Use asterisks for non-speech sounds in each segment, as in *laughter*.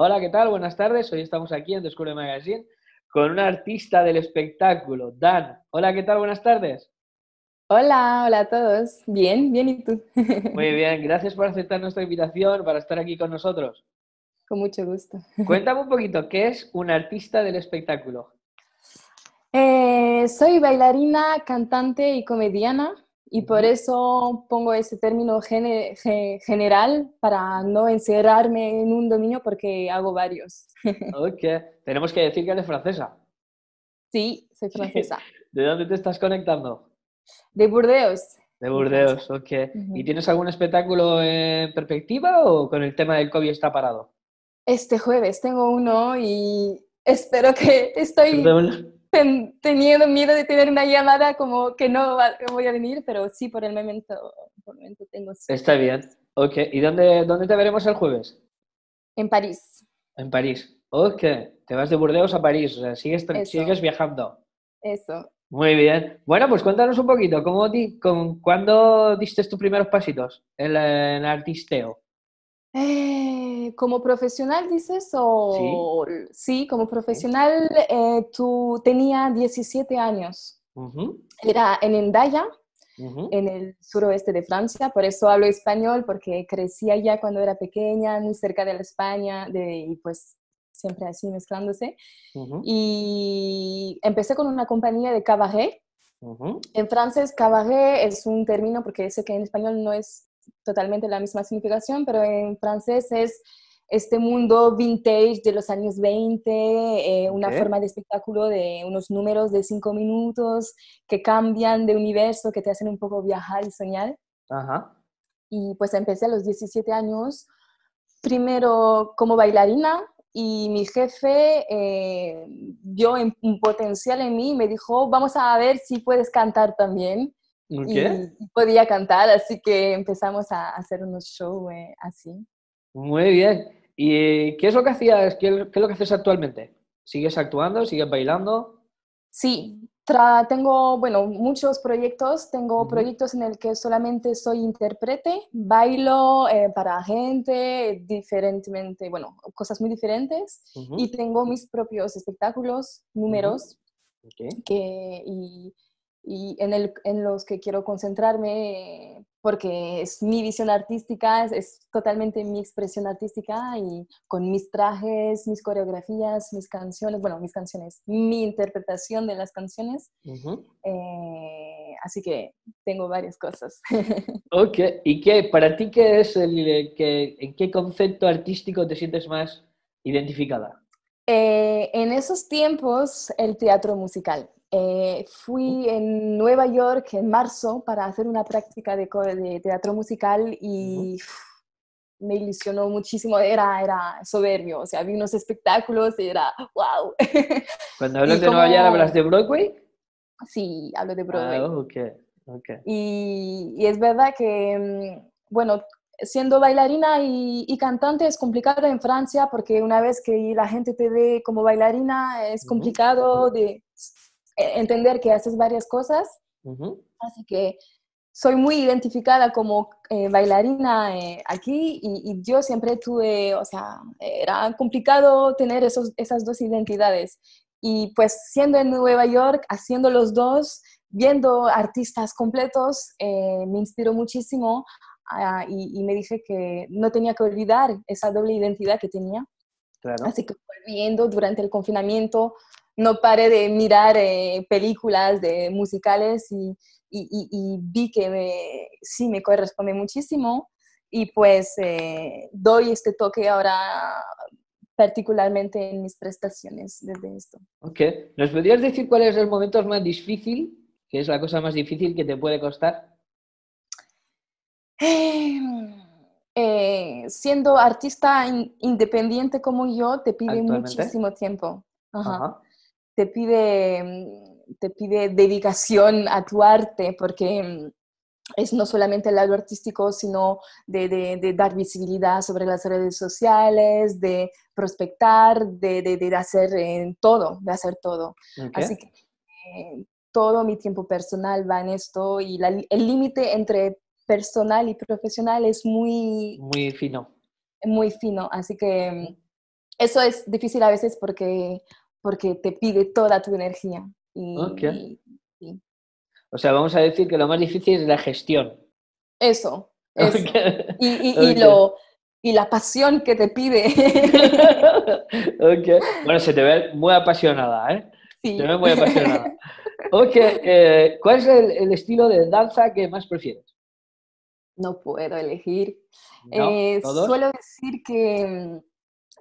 Hola, ¿qué tal? Buenas tardes. Hoy estamos aquí en Descubre Magazine con un artista del espectáculo, Dan. Hola, ¿qué tal? Buenas tardes. Hola, hola a todos. Bien, bien, ¿y tú? *laughs* Muy bien, gracias por aceptar nuestra invitación para estar aquí con nosotros. Con mucho gusto. *laughs* Cuéntame un poquito, ¿qué es un artista del espectáculo? Eh, soy bailarina, cantante y comediana. Y por eso pongo ese término general para no encerrarme en un dominio porque hago varios. *laughs* ok, tenemos que decir que eres francesa. Sí, soy *laughs* francesa. ¿De dónde te estás conectando? De Burdeos. De Burdeos, ok. ¿Y tienes algún espectáculo en perspectiva o con el tema del COVID está parado? Este jueves tengo uno y espero que estoy teniendo miedo de tener una llamada como que no voy a venir, pero sí, por el momento, por el momento tengo. Está bien. ¿y dónde, te veremos el jueves? En París. En París. Ok, te vas de Burdeos a París, sigues, sigues viajando. Eso. Muy bien. Bueno, pues cuéntanos un poquito, ¿cómo con, ¿cuándo diste tus primeros pasitos en en artisteo? Eh, como profesional, dices, o sí, como profesional, eh, tú tenía 17 años. Era en Endaya, en el suroeste de Francia, por eso hablo español, porque crecía allá cuando era pequeña, muy cerca de la España, de, y pues siempre así mezclándose. Y empecé con una compañía de cabaret. En francés, cabaret es un término, porque sé que en español no es totalmente la misma significación, pero en francés es este mundo vintage de los años 20, eh, una forma de espectáculo de unos números de cinco minutos que cambian de universo, que te hacen un poco viajar y soñar. Y pues empecé a los 17 años, primero como bailarina, y mi jefe eh, vio un potencial en mí y me dijo, vamos a ver si puedes cantar también. ¿Qué? Y podía cantar, así que empezamos a hacer unos shows eh, así. Muy bien. ¿Y eh, qué es lo que hacías? ¿Qué, es lo que haces actualmente? ¿Sigues actuando? ¿Sigues bailando? Sí, tengo, bueno, muchos proyectos. Tengo proyectos en el que solamente soy intérprete, bailo eh, para gente diferentemente, bueno, cosas muy diferentes. Y tengo mis propios espectáculos, números, que y en, el, en los que quiero concentrarme porque es mi visión artística, es, totalmente mi expresión artística y con mis trajes, mis coreografías, mis canciones, bueno, mis canciones, mi interpretación de las canciones. Eh, así que tengo varias cosas. *laughs* ok, ¿y qué, para ti qué es, el, eh, que, en qué concepto artístico te sientes más identificada? Eh, en esos tiempos, el teatro musical. Eh, fui en Nueva York en marzo para hacer una práctica de, teatro musical y me ilusionó muchísimo, era, era soberbio, o sea, vi unos espectáculos y era wow. *laughs* Cuando hablas de Nueva York, ¿hablas de Broadway? Sí, hablo de ah, Broadway. Y, es verdad que, mm, bueno, siendo bailarina y, y, cantante es complicado en Francia porque una vez que la gente te ve como bailarina es complicado de entender que haces varias cosas. Así que soy muy identificada como eh, bailarina eh, aquí y, yo siempre tuve, o sea, era complicado tener esos, esas dos identidades. Y pues siendo en Nueva York, haciendo los dos, viendo artistas completos, eh, me inspiró muchísimo ah, y, me dije que no tenía que olvidar esa doble identidad que tenía. Así que volviendo durante el confinamiento, no paré de mirar eh, películas de musicales y, vi que sí me corresponde muchísimo y pues eh, doy este toque ahora particularmente en mis prestaciones desde esto. Ok, ¿nos podrías decir cuál es el momento más difícil, ¿Qué es la cosa más difícil que te puede costar? Eh, siendo artista independiente como yo, te pide muchísimo tiempo. Ajá te pide, mm, te pide dedicación a tu arte, porque mm, es no solamente el lado artístico, sino de, de, dar visibilidad sobre las redes sociales, de prospectar, de, de hacer eh, todo, de hacer todo. Así que eh, todo mi tiempo personal va en esto y el límite entre personal y profesional es muy... Muy fino. Muy fino, así que mm, eso es difícil a veces porque porque te pide toda tu energía. Y, o sea, vamos a decir que lo más difícil es la gestión. Eso. *laughs* Y, y, la pasión que te pide. *laughs* Bueno, se te ve muy apasionada, ¿eh? Sí. Se te ve muy apasionada. Ok, eh, ¿cuál es el, estilo de danza que más prefieres? No puedo elegir. Eh, suelo decir que mm,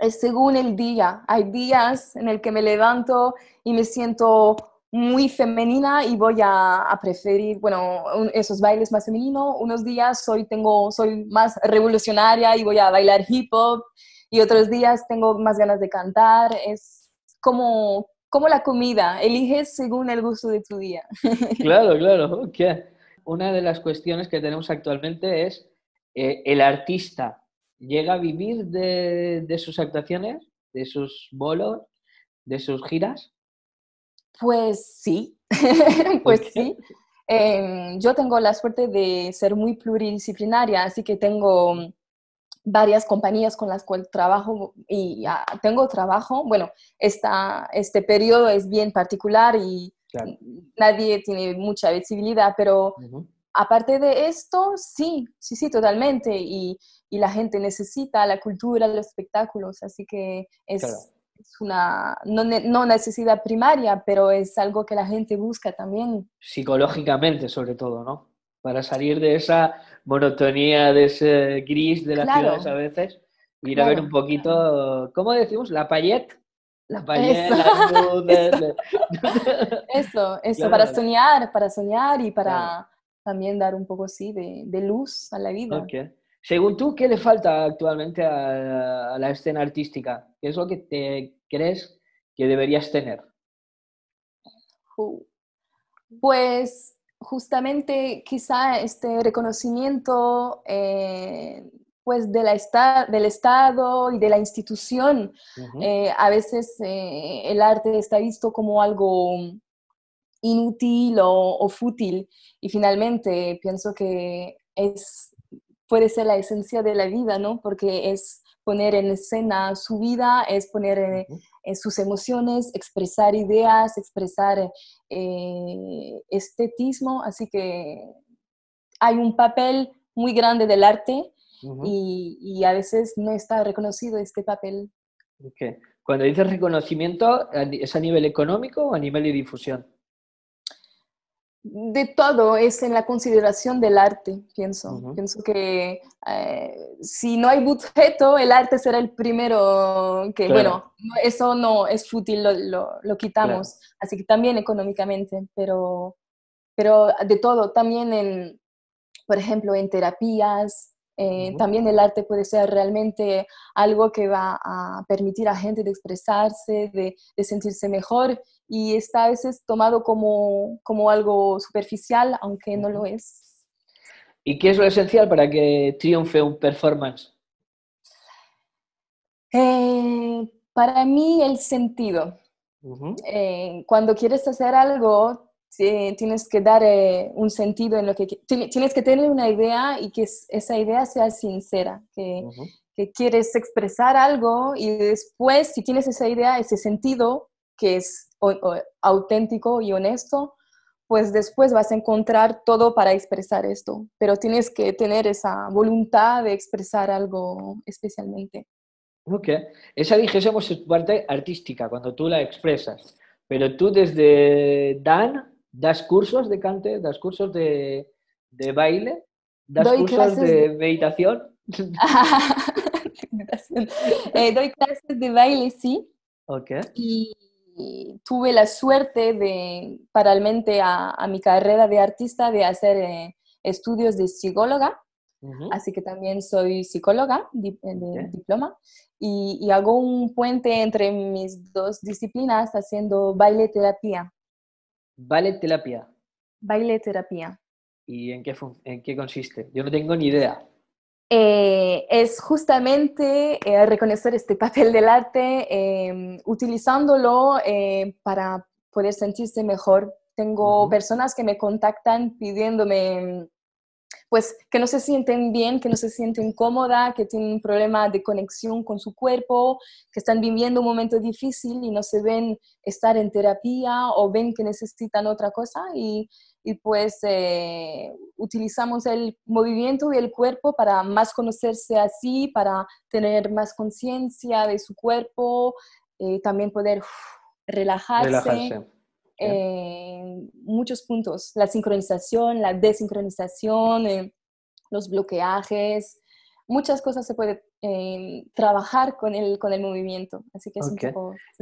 según el día. Hay días en el que me levanto y me siento muy femenina y voy a, preferir, bueno, esos bailes más femeninos. Unos días soy, tengo, soy más revolucionaria y voy a bailar hip hop y otros días tengo más ganas de cantar. Es como, la comida, eliges según el gusto de tu día. *laughs* Claro, claro. Una de las cuestiones que tenemos actualmente es eh, el artista llega a vivir de, sus actuaciones, de sus bolos, de sus giras? Pues sí, *laughs* pues sí. Em, yo tengo la suerte de ser muy pluridisciplinaria, así que tengo mm, varias compañías con las cuales trabajo y ah, tengo trabajo. Bueno, esta, este periodo es bien particular y nadie tiene mucha visibilidad, pero Aparte de esto, sí, sí, sí, totalmente. Y, la gente necesita la cultura, los espectáculos, así que es, una, no, necesidad primaria, pero es algo que la gente busca también. Psicológicamente, sobre todo, ¿no? Para salir de esa monotonía, de ese gris de las ciudades a veces, ir a ver un poquito, ¿cómo decimos? La payette. La paillette, eso, *laughs* eso, para soñar, para soñar y para también dar un poco, así de, luz a la vida. Según tú, ¿qué le falta actualmente a, la escena artística? ¿Qué es lo que te crees que deberías tener? Pues justamente quizá este reconocimiento eh, pues de la del Estado y de la institución. Eh, a veces eh, el arte está visto como algo inútil o, fútil. Y finalmente pienso que es, puede ser la esencia de la vida, ¿no? Porque es poner en escena su vida, es poner en, eh, eh, sus emociones, expresar ideas, expresar eh, estetismo. Así que hay un papel muy grande del arte y, a veces no está reconocido este papel. Cuando dices reconocimiento, ¿es a nivel económico o a nivel de difusión? de todo es en la consideración del arte, pienso. Pienso que eh, si no hay budget el arte será el primero que, bueno, eso no es fútil, lo, lo, quitamos. Así que también económicamente, pero, pero de todo, también en, por ejemplo, en terapias, eh, también el arte puede ser realmente algo que va a permitir a gente de expresarse, de, sentirse mejor y está a veces tomado como, como algo superficial, aunque no lo es. ¿Y qué es lo esencial para que triunfe un performance? Eh, para mí el sentido. Eh, cuando quieres hacer algo, eh, tienes que dar eh, un sentido en lo que tienes que tener una idea y que esa idea sea sincera, que, quieres expresar algo y después si tienes esa idea, ese sentido que es auténtico y honesto, pues después vas a encontrar todo para expresar esto, pero tienes que tener esa voluntad de expresar algo especialmente. Ok, esa dijésemos pues, es parte artística, cuando tú la expresas, pero tú desde Dan das cursos de cante, das cursos de, de baile, das cursos de, meditación. *laughs* Eh, doy clases de baile, sí. Okay. Y, tuve la suerte de, paralelamente a, a, mi carrera de artista, de hacer eh, estudios de psicóloga. Así que también soy psicóloga eh, de diploma y, y, hago un puente entre mis dos disciplinas haciendo baile terapia. Ballet terapia. Baile terapia. ¿Y en qué, en qué consiste? Yo no tengo ni idea. Eh, es justamente eh, reconocer este papel del arte em, utilizándolo eh, para poder sentirse mejor. Tengo personas que me contactan pidiéndome pues que no se sienten bien, que no se sienten cómoda, que tienen un problema de conexión con su cuerpo, que están viviendo un momento difícil y no se ven estar en terapia o ven que necesitan otra cosa y, pues eh, utilizamos el movimiento y el cuerpo para más conocerse así, para tener más conciencia de su cuerpo, eh, también poder relajarse muchos puntos, la sincronización, la desincronización, eh, los bloqueajes, muchas cosas se puede eh, trabajar con el, con el movimiento. Así que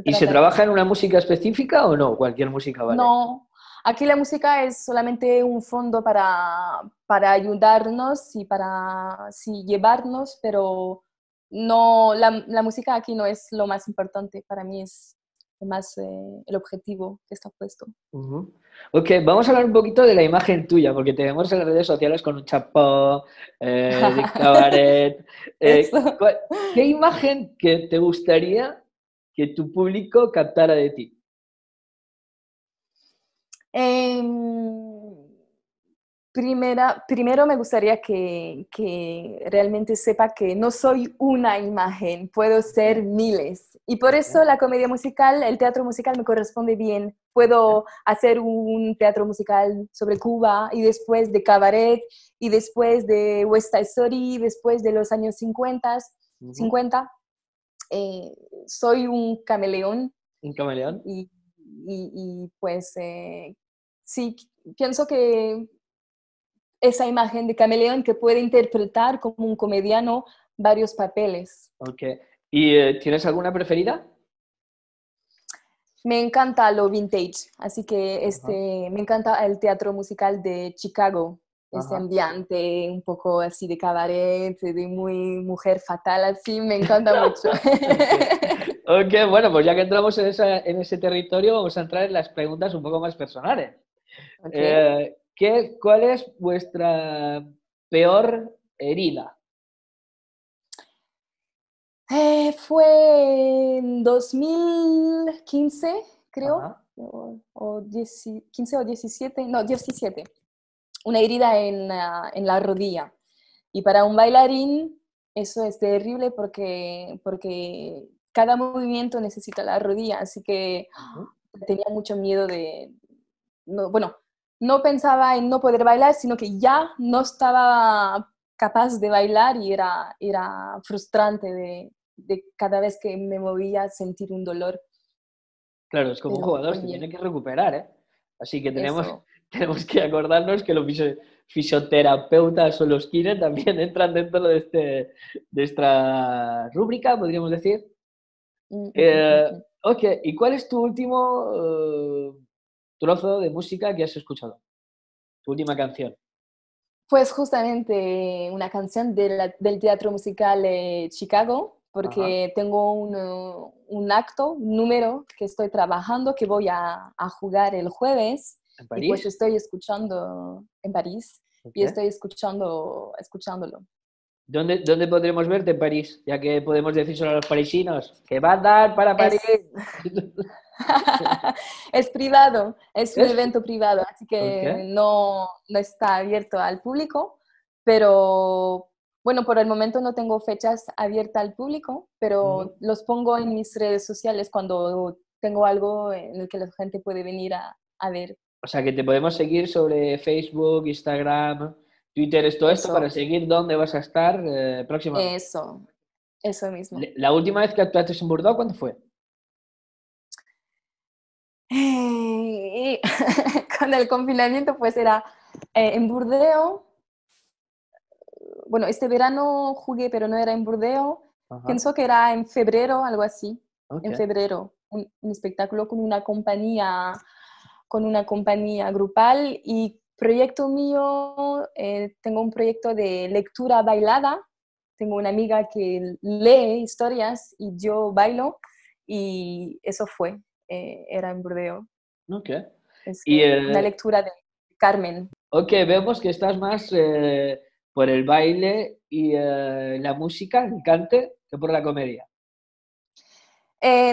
¿Y se trabaja en una música específica o no? ¿Cualquier música vale? No, aquí la música es solamente un fondo para, para ayudarnos y para llevarnos, pero no, la música aquí no es lo más importante. Para mí es más eh, el objetivo que está puesto. Ok, vamos a hablar un poquito de la imagen tuya, porque te vemos en las redes sociales con un chapó, eh, *laughs* eh ¿Qué imagen que te gustaría que tu público captara de ti? Em, primero me gustaría que, realmente sepa que no soy una imagen, puedo ser miles. Y por eso la comedia musical, el teatro musical me corresponde bien. Puedo hacer un teatro musical sobre Cuba y después de cabaret y después de West Side Story, después de los años 50. Eh, soy un cameleón. ¿Un cameleón? Y, y, pues eh, sí, pienso que esa imagen de cameleón que puede interpretar como un comediano varios papeles. Ok. ¿Y eh, tienes alguna preferida? Me encanta lo vintage, así que este, me encanta el teatro musical de Chicago, ese ambiente un poco así de cabaret, de muy mujer fatal, así me encanta *laughs* mucho. bueno, pues ya que entramos en, ese territorio, vamos a entrar en las preguntas un poco más personales. Eh, ¿Qué, ¿Cuál es vuestra peor herida? Eh, fue en 2015, creo, o, 15 o 17, no, 17, una herida en, en la rodilla. Y para un bailarín eso es terrible porque, porque cada movimiento necesita la rodilla, así que tenía mucho miedo de, no, bueno, no pensaba en no poder bailar, sino que ya no estaba capaz de bailar y era, era frustrante de, cada vez que me movía sentir un dolor. Claro, es como un jugador, se tiene que recuperar, ¿eh? Así que tenemos, *laughs* tenemos que acordarnos que los fisioterapeutas o los kines también *laughs* entran dentro de, este, de esta rúbrica, podríamos decir. Mm, mm, mm, eh, ok, ¿y cuál es tu último... Eh, trozo de música que has escuchado? Tu última canción. Pues justamente una canción del teatro musical Chicago, porque tengo un, un, acto, un número que estoy trabajando, que voy a, a jugar el jueves. ¿En París? Y pues estoy escuchando en París y estoy escuchando, escuchándolo. ¿Dónde, ¿Dónde podremos verte en París? Ya que podemos decir solo a los parisinos que va a dar para París. *laughs* *laughs* es privado, es un evento privado, así que no, no está abierto al público, pero bueno, por el momento no tengo fechas abiertas al público, pero los pongo en mis redes sociales cuando tengo algo en el que la gente puede venir a, a ver. O sea, que te podemos seguir sobre Facebook, Instagram, Twitter, es todo esto para seguir dónde vas a estar eh, próximamente. Eso, eso mismo. ¿La última vez que actuaste en Bordeaux, cuándo fue? *laughs* con el confinamiento pues era eh, en Burdeo. Bueno, este verano jugué, pero no era en Burdeo. pensó Pienso que era en febrero, algo así. En febrero, un, espectáculo con una compañía, con una compañía grupal y proyecto mío, eh, tengo un proyecto de lectura bailada. Tengo una amiga que lee historias y yo bailo y eso fue, eh, era en Burdeo. ok y, eh, la lectura de Carmen. Ok, vemos que estás más eh, por el baile y eh, la música, el cante, que por la comedia.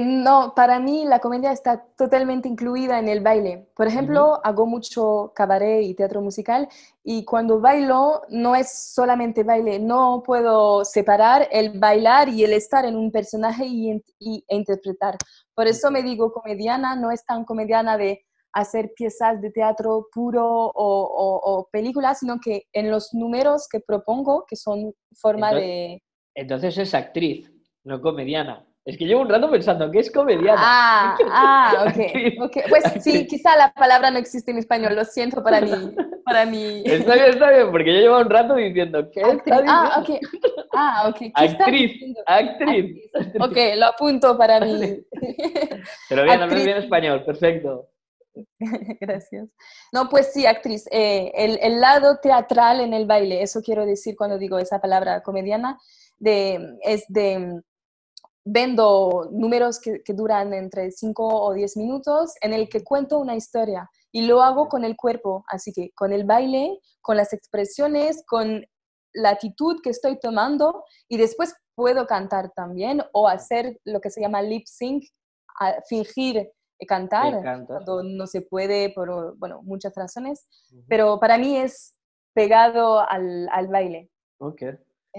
no, para mí la comedia está totalmente incluida en el baile. Por ejemplo, hago mucho cabaret y teatro musical y cuando bailo no es solamente baile, no puedo separar el bailar y el estar en un personaje y, y e interpretar. Por eso me digo comediana, no es tan comediana de hacer piezas de teatro puro o, películas, sino que en los números que propongo, que son forma de... Entonces es actriz, no comediana. Es que llevo un rato pensando que es comediana. Ah, *laughs* ah ok. Pues sí, quizá la palabra no existe en español, lo siento para mí. *laughs* Para mí. Está bien, está bien, porque yo llevo un rato diciendo que. Ah, ok. Ah, okay. Actriz, actriz, Ok, lo apunto para mí. *laughs* Pero bien, bien español, perfecto. *laughs* Gracias. No, pues sí, actriz. Eh, el, lado teatral en el baile, eso quiero decir cuando digo esa palabra comediana, de, es de vendo números que, que duran entre 5 o 10 minutos en el que cuento una historia y lo hago con el cuerpo, así que con el baile, con las expresiones, con la actitud que estoy tomando y después puedo cantar también o hacer lo que se llama lip sync, fingir cantar no se puede por bueno, muchas razones, pero para mí es pegado al, al baile. Ok.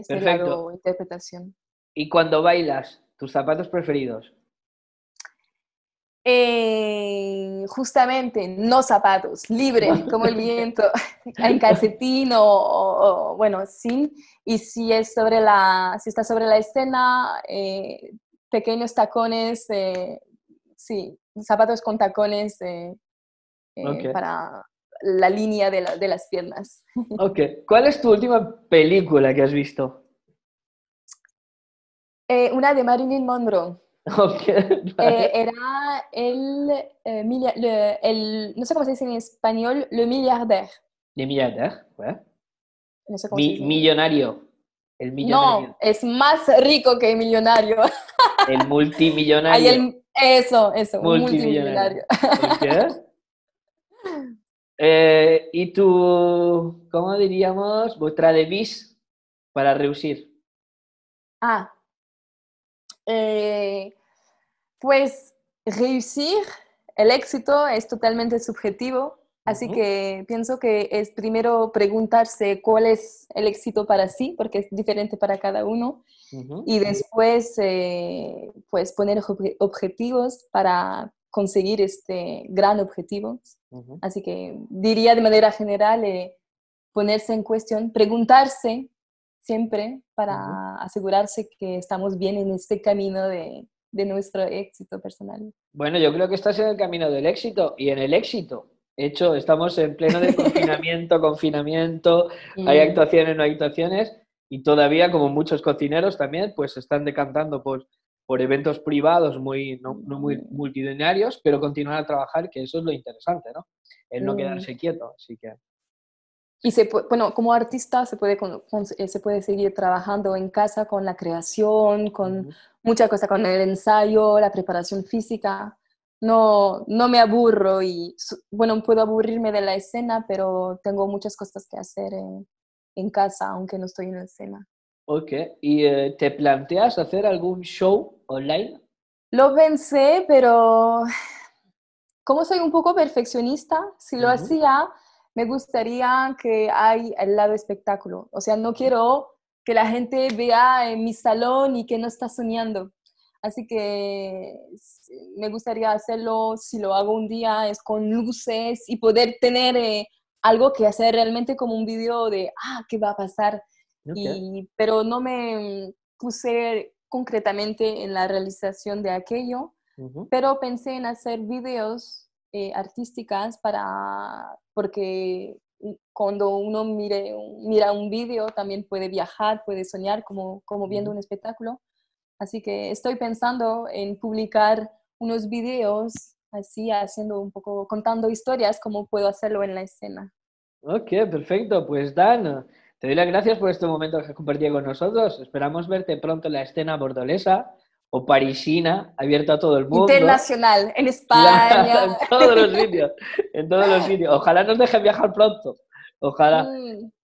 Perfecto. interpretación. ¿Y cuando bailas, tus zapatos preferidos? Eh, justamente, no zapatos, libre, *laughs* como el viento, *laughs* en calcetín o, bueno, sin. Y si, es sobre la, si está sobre la escena, eh, pequeños tacones eh, sí, zapatos con tacones eh, eh, para la línea de, las piernas. *laughs* Ok, ¿cuál es tu última película que has visto? Eh, una de Marilyn Monroe. *laughs* Okay, era el, no sé cómo se dice en español, le milliardaire. Le milliardaire, ¿eh? Millonario. No, es más rico que millonario. El multimillonario. *laughs* Eso, eso, multimillonario. Eh, ¿Y tu, cómo diríamos, vuestra devis para reusir? Ah, eh, pues reusir, el éxito es totalmente subjetivo Así que pienso que es primero preguntarse cuál es el éxito para sí, porque es diferente para cada uno, y después eh, pues poner objetivos para conseguir este gran objetivo. Así que diría de manera general eh, ponerse en cuestión, preguntarse siempre para asegurarse que estamos bien en este camino de, de nuestro éxito personal. Bueno, yo creo que estás en el camino del éxito y en el éxito hecho, estamos en pleno de confinamiento, *laughs* confinamiento, hay actuaciones, no hay actuaciones, y todavía, como muchos cocineros también, pues están decantando por, eventos privados muy, no, muy mm. multidinarios, pero continuar a trabajar, que eso es lo interesante, ¿no? El no mm. quedarse quieto, así que... Y bueno, como artista eh, se puede, seguir trabajando en casa con la creación, con mucha cosa, con el ensayo, la preparación física no, me aburro y, bueno, puedo aburrirme de la escena, pero tengo muchas cosas que hacer en, casa, aunque no estoy en la escena. Ok, ¿y eh, te planteas hacer algún show online? Lo pensé, pero *sighs* como soy un poco perfeccionista, si lo hacía, me gustaría que hay el lado espectáculo. O sea, no quiero que la gente vea en mi salón y que no está soñando. Así que me gustaría hacerlo, si lo hago un día, es con luces y poder tener eh, algo que hacer realmente como un video de, ah, ¿qué va a pasar? pero no me puse concretamente en la realización de aquello, pero pensé en hacer videos eh, artísticas para, porque cuando uno mire, mira un video también puede viajar, puede soñar como, viendo un espectáculo. Así que estoy pensando en publicar unos videos así, haciendo un poco, contando historias, cómo puedo hacerlo en la escena. Ok, perfecto. Pues Dan, te doy las gracias por este momento que has compartido con nosotros. Esperamos verte pronto en la escena bordolesa o parisina, abierta a todo el mundo. Internacional, en España. *laughs* *laughs* en todos los sitios, Ojalá nos dejen viajar pronto. Ojalá.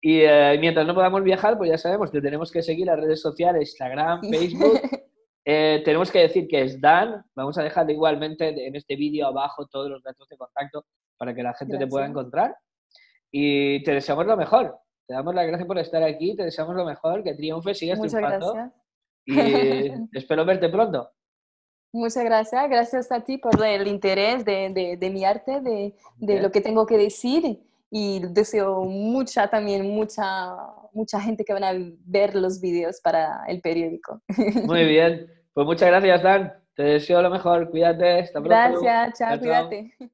Y eh, mientras no podamos viajar, pues ya sabemos que tenemos que seguir las redes sociales, Instagram, Facebook. *laughs* Eh, tenemos que decir que es Dan. Vamos a dejar igualmente en este vídeo abajo todos los datos de contacto para que la gente te pueda encontrar. Y te deseamos lo mejor. Te damos las gracias por estar aquí, te deseamos lo mejor, que triunfes, sigas Muchas Gracias. Y *laughs* espero verte pronto. Muchas gracias, gracias a ti por el interés de, mi arte, de, de lo que tengo que decir y deseo mucha también, mucha, mucha gente que van a ver los vídeos para el periódico. *laughs* Muy bien, pues muchas gracias Dan, te deseo lo mejor, cuídate, hasta pronto. Gracias, chao. cuídate.